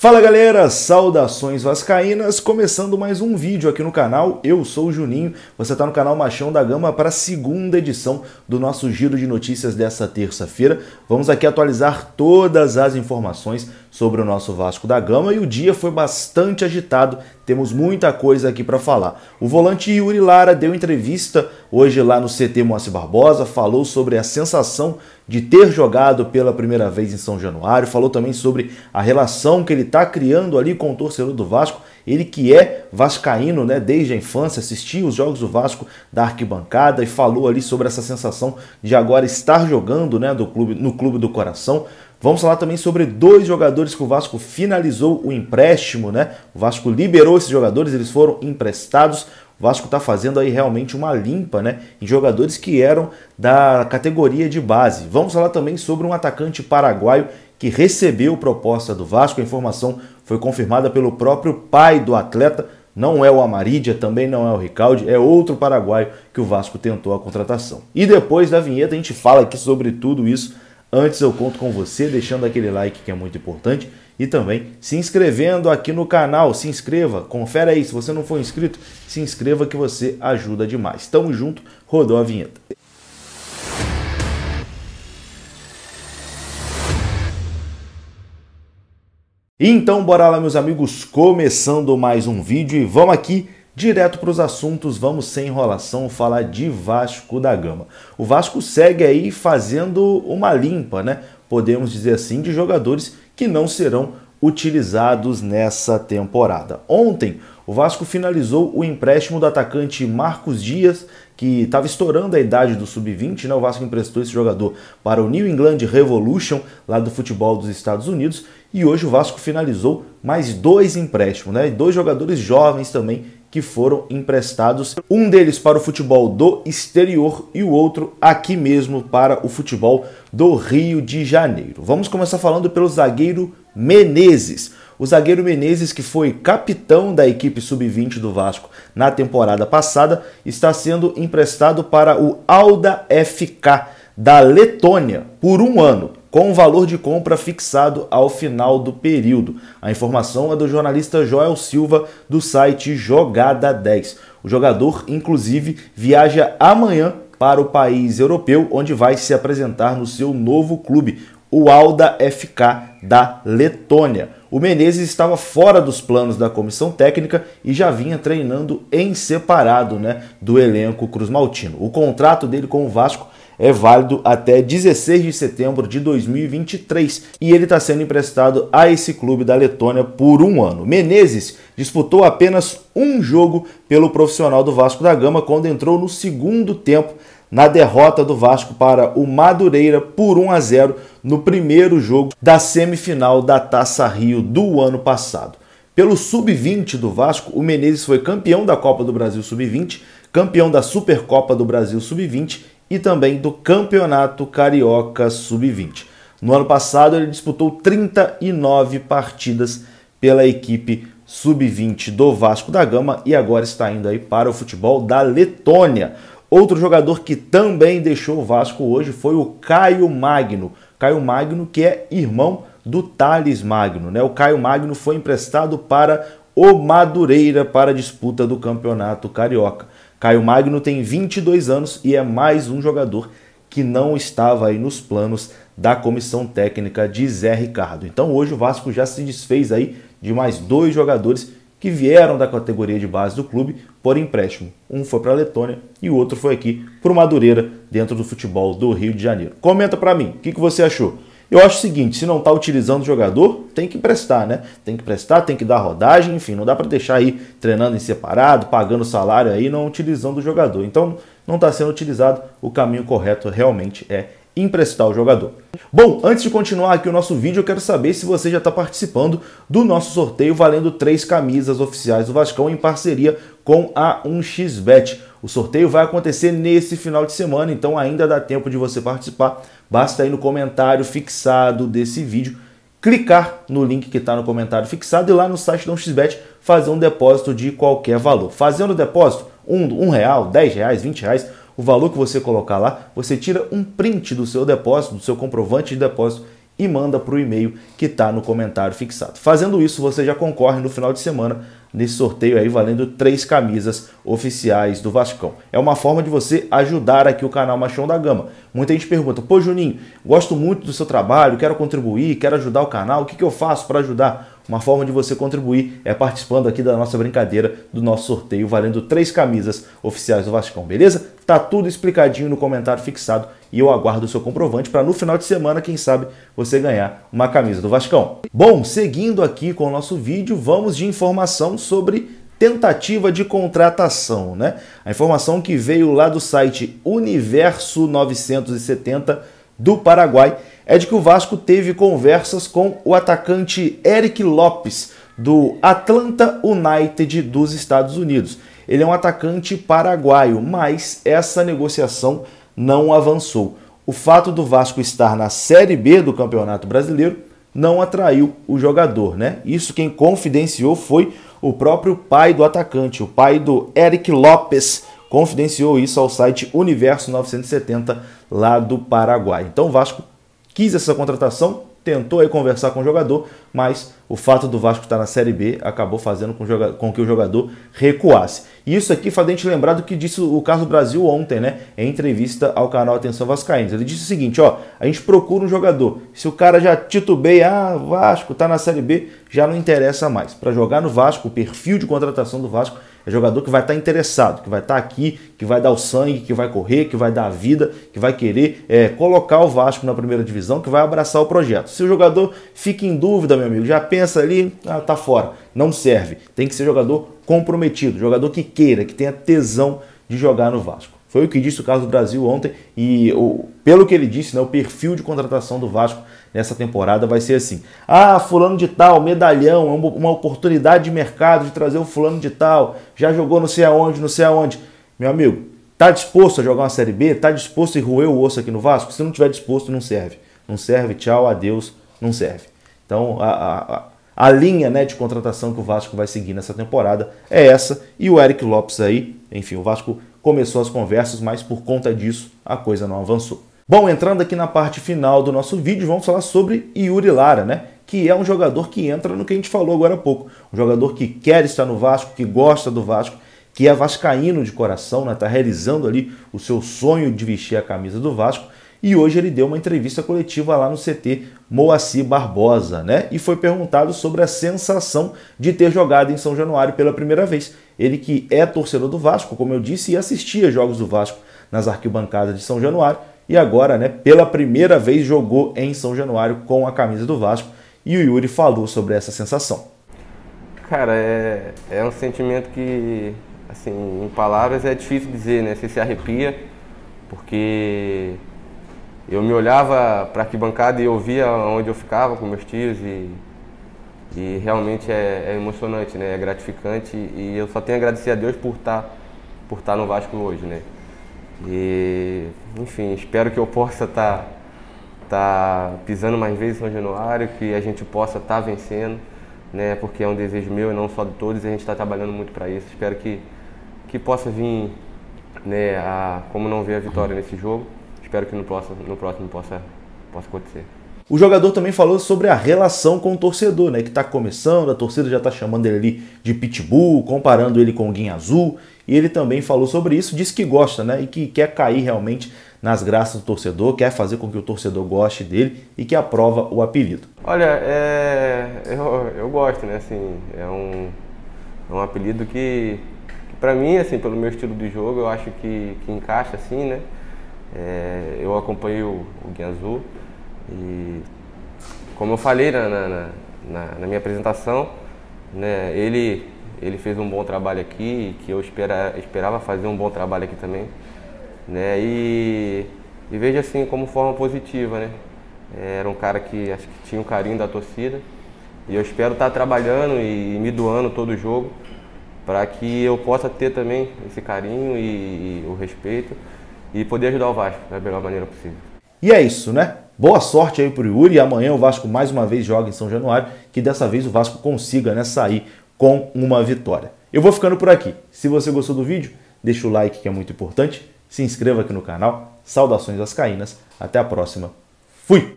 Fala galera, saudações vascaínas, começando mais um vídeo aqui no canal, eu sou o Juninho, você está no canal Machão da Gama para a segunda edição do nosso giro de notícias dessa terça-feira. Vamos aqui atualizar todas as informações sobre o nosso Vasco da Gama e o dia foi bastante agitado. Temos muita coisa aqui para falar. O volante Yuri Lara deu entrevista hoje lá no CT Moacir Barbosa, falou sobre a sensação de ter jogado pela primeira vez em São Januário, falou também sobre a relação que ele está criando ali com o torcedor do Vasco ele que é vascaíno, né, desde a infância, assistia os jogos do Vasco da arquibancada e falou ali sobre essa sensação de agora estar jogando, né, do clube, no clube do coração. Vamos falar também sobre dois jogadores que o Vasco finalizou o empréstimo, né? O Vasco liberou esses jogadores, eles foram emprestados. Vasco está fazendo aí realmente uma limpa né, em jogadores que eram da categoria de base. Vamos falar também sobre um atacante paraguaio que recebeu proposta do Vasco. A informação foi confirmada pelo próprio pai do atleta. Não é o Amarídia, também não é o Ricaldi, é outro paraguaio que o Vasco tentou a contratação. E depois da vinheta a gente fala aqui sobre tudo isso. Antes eu conto com você deixando aquele like que é muito importante e também se inscrevendo aqui no canal. Se inscreva, confere aí. Se você não for inscrito, se inscreva que você ajuda demais. Tamo junto, rodou a vinheta. Então, bora lá, meus amigos, começando mais um vídeo e vamos aqui direto para os assuntos, vamos sem enrolação falar de Vasco da Gama. O Vasco segue aí fazendo uma limpa, né? Podemos dizer assim, de jogadores que não serão utilizados nessa temporada. Ontem, o Vasco finalizou o empréstimo do atacante Marcos Dias, que estava estourando a idade do sub-20, né? O Vasco emprestou esse jogador para o New England Revolution, lá do futebol dos Estados Unidos, e hoje o Vasco finalizou mais dois empréstimos, né? Dois jogadores jovens também que foram emprestados, um deles para o futebol do exterior e o outro aqui mesmo para o futebol do Rio de Janeiro. Vamos começar falando pelo zagueiro Menezes. O zagueiro Menezes, que foi capitão da equipe sub-20 do Vasco na temporada passada, está sendo emprestado para o Alda FK da Letônia por um ano com o valor de compra fixado ao final do período. A informação é do jornalista Joel Silva, do site Jogada 10. O jogador, inclusive, viaja amanhã para o país europeu, onde vai se apresentar no seu novo clube, o Alda FK da Letônia. O Menezes estava fora dos planos da comissão técnica e já vinha treinando em separado né, do elenco Cruz Maltino. O contrato dele com o Vasco é válido até 16 de setembro de 2023 e ele está sendo emprestado a esse clube da Letônia por um ano. Menezes disputou apenas um jogo pelo profissional do Vasco da Gama quando entrou no segundo tempo na derrota do Vasco para o Madureira por 1 a 0 no primeiro jogo da semifinal da Taça Rio do ano passado. Pelo sub-20 do Vasco, o Menezes foi campeão da Copa do Brasil sub-20, campeão da Supercopa do Brasil sub-20 e também do Campeonato Carioca Sub-20. No ano passado, ele disputou 39 partidas pela equipe sub-20 do Vasco da Gama e agora está indo aí para o futebol da Letônia. Outro jogador que também deixou o Vasco hoje foi o Caio Magno. Caio Magno, que é irmão do Thales Magno, né? O Caio Magno foi emprestado para o Madureira para a disputa do Campeonato Carioca. Caio Magno tem 22 anos e é mais um jogador que não estava aí nos planos da comissão técnica de Zé Ricardo. Então hoje o Vasco já se desfez aí de mais dois jogadores que vieram da categoria de base do clube por empréstimo. Um foi para a Letônia e o outro foi aqui para o Madureira, dentro do futebol do Rio de Janeiro. Comenta para mim, o que, que você achou? Eu acho o seguinte, se não está utilizando o jogador, tem que prestar, né? Tem que prestar, tem que dar rodagem, enfim, não dá para deixar aí treinando em separado, pagando salário aí, não utilizando o jogador. Então, não está sendo utilizado, o caminho correto realmente é emprestar o jogador. Bom, antes de continuar aqui o nosso vídeo, eu quero saber se você já está participando do nosso sorteio valendo três camisas oficiais do Vascão em parceria com a 1xBet. O sorteio vai acontecer nesse final de semana, então ainda dá tempo de você participar. Basta ir no comentário fixado desse vídeo clicar no link que está no comentário fixado e lá no site da 1xBet fazer um depósito de qualquer valor. Fazendo o depósito, um, um real, dez reais, vinte reais, o valor que você colocar lá, você tira um print do seu depósito, do seu comprovante de depósito e manda para o e-mail que está no comentário fixado. Fazendo isso, você já concorre no final de semana nesse sorteio aí valendo três camisas oficiais do Vascão. É uma forma de você ajudar aqui o canal Machão da Gama. Muita gente pergunta: "Pô, Juninho, gosto muito do seu trabalho, quero contribuir, quero ajudar o canal. O que, que eu faço para ajudar?" Uma forma de você contribuir é participando aqui da nossa brincadeira, do nosso sorteio, valendo três camisas oficiais do Vascão, beleza? Tá tudo explicadinho no comentário fixado e eu aguardo o seu comprovante para no final de semana, quem sabe, você ganhar uma camisa do Vascão. Bom, seguindo aqui com o nosso vídeo, vamos de informação sobre tentativa de contratação, né? A informação que veio lá do site Universo 970 do Paraguai é de que o Vasco teve conversas com o atacante Eric Lopes, do Atlanta United dos Estados Unidos. Ele é um atacante paraguaio, mas essa negociação não avançou. O fato do Vasco estar na Série B do Campeonato Brasileiro não atraiu o jogador, né? Isso quem confidenciou foi o próprio pai do atacante, o pai do Eric Lopes, confidenciou isso ao site Universo 970 lá do Paraguai. Então o Vasco quis essa contratação, tentou aí conversar com o jogador, mas o fato do Vasco estar na Série B acabou fazendo com, que o jogador recuasse. E isso aqui faz a gente lembrar do que disse o Carlos Brasil ontem, né? Em entrevista ao canal Atenção Vascaínos. Ele disse o seguinte: ó, a gente procura um jogador. Se o cara já titubeia, ah, Vasco tá na Série B, já não interessa mais. Para jogar no Vasco, o perfil de contratação do Vasco é jogador que vai estar tá interessado, que vai estar tá aqui, que vai dar o sangue, que vai correr, que vai dar a vida, que vai querer é, colocar o Vasco na primeira divisão, que vai abraçar o projeto. Se o jogador fica em dúvida, meu amigo, já pensa ali, ah, tá fora, não serve. Tem que ser jogador comprometido, jogador que queira, que tenha tesão de jogar no Vasco. Foi o que disse o Carlos do Brasil ontem e o, pelo que ele disse, né, o perfil de contratação do Vasco nessa temporada vai ser assim. Ah, fulano de tal, medalhão, é uma oportunidade de mercado de trazer o fulano de tal, já jogou não sei aonde, não sei aonde. Meu amigo, tá disposto a jogar uma Série B? Tá disposto a roer o osso aqui no Vasco? Se não tiver disposto, não serve. Não serve, tchau, adeus, não serve. Então, a, a, a a linha né, de contratação que o Vasco vai seguir nessa temporada é essa. E o Eric Lopes aí, enfim, o Vasco começou as conversas, mas por conta disso a coisa não avançou. Bom, entrando aqui na parte final do nosso vídeo, vamos falar sobre Yuri Lara, né? Que é um jogador que entra no que a gente falou agora há pouco. Um jogador que quer estar no Vasco, que gosta do Vasco, que é vascaíno de coração, né? Tá realizando ali o seu sonho de vestir a camisa do Vasco. E hoje ele deu uma entrevista coletiva lá no CT Moacir Barbosa, né? E foi perguntado sobre a sensação de ter jogado em São Januário pela primeira vez. Ele que é torcedor do Vasco, como eu disse, e assistia jogos do Vasco nas arquibancadas de São Januário e agora, né, pela primeira vez jogou em São Januário com a camisa do Vasco e o Yuri falou sobre essa sensação. Cara, é, é um sentimento que, assim, em palavras é difícil dizer, né? Você se arrepia, porque eu me olhava para a arquibancada e eu via onde eu ficava com meus tios e, e realmente é, é emocionante, né? É gratificante e eu só tenho a agradecer a Deus por estar, tá, por estar tá no Vasco hoje, né? E enfim, espero que eu possa estar tá, tá pisando mais vezes no Januário, que a gente possa estar tá vencendo, né? Porque é um desejo meu e não só de todos, e a gente está trabalhando muito para isso. Espero que, que possa vir, né, a, como não ver a vitória nesse jogo. Espero que no próximo, no próximo possa, possa acontecer. O jogador também falou sobre a relação com o torcedor, né? Que está começando, a torcida já está chamando ele ali de pitbull, comparando ele com o Guinha Azul. E ele também falou sobre isso, disse que gosta, né? E que quer cair realmente nas graças do torcedor, quer fazer com que o torcedor goste dele e que aprova o apelido. Olha, é, eu, eu gosto, né? Assim, é um, é um apelido que, que para mim, assim, pelo meu estilo de jogo, eu acho que, que encaixa, assim, né? É, eu acompanhei o, o Azul e, como eu falei na, na, na, na minha apresentação, né, ele, ele fez um bom trabalho aqui, que eu espera, esperava fazer um bom trabalho aqui também né? E, e vejo assim como forma positiva, né? É, era um cara que acho que tinha um carinho da torcida e eu espero estar tá trabalhando e me doando todo jogo para que eu possa ter também esse carinho e, e o respeito e poder ajudar o Vasco da melhor maneira possível. E é isso, né? Boa sorte aí pro Yuri. Amanhã o Vasco mais uma vez joga em São Januário, que dessa vez o Vasco consiga né, sair com uma vitória. Eu vou ficando por aqui. Se você gostou do vídeo, deixa o like que é muito importante se inscreva aqui no canal. Saudações Caínas. até a próxima. Fui!